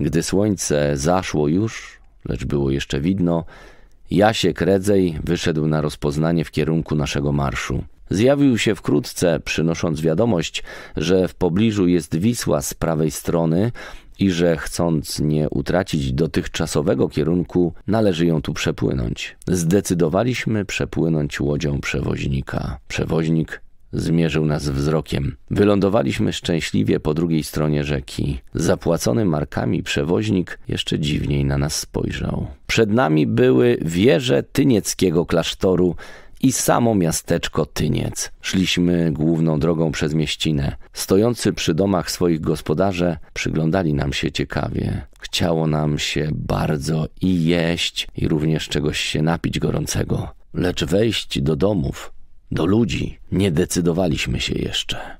Gdy słońce zaszło już, lecz było jeszcze widno, Jasiek Redzej wyszedł na rozpoznanie w kierunku naszego marszu. Zjawił się wkrótce, przynosząc wiadomość, że w pobliżu jest Wisła z prawej strony i że chcąc nie utracić dotychczasowego kierunku, należy ją tu przepłynąć. Zdecydowaliśmy przepłynąć łodzią przewoźnika. Przewoźnik Zmierzył nas wzrokiem. Wylądowaliśmy szczęśliwie po drugiej stronie rzeki. Zapłacony markami przewoźnik jeszcze dziwniej na nas spojrzał. Przed nami były wieże tynieckiego klasztoru i samo miasteczko Tyniec. Szliśmy główną drogą przez mieścinę. Stojący przy domach swoich gospodarze przyglądali nam się ciekawie. Chciało nam się bardzo i jeść, i również czegoś się napić gorącego. Lecz wejść do domów do ludzi nie decydowaliśmy się jeszcze.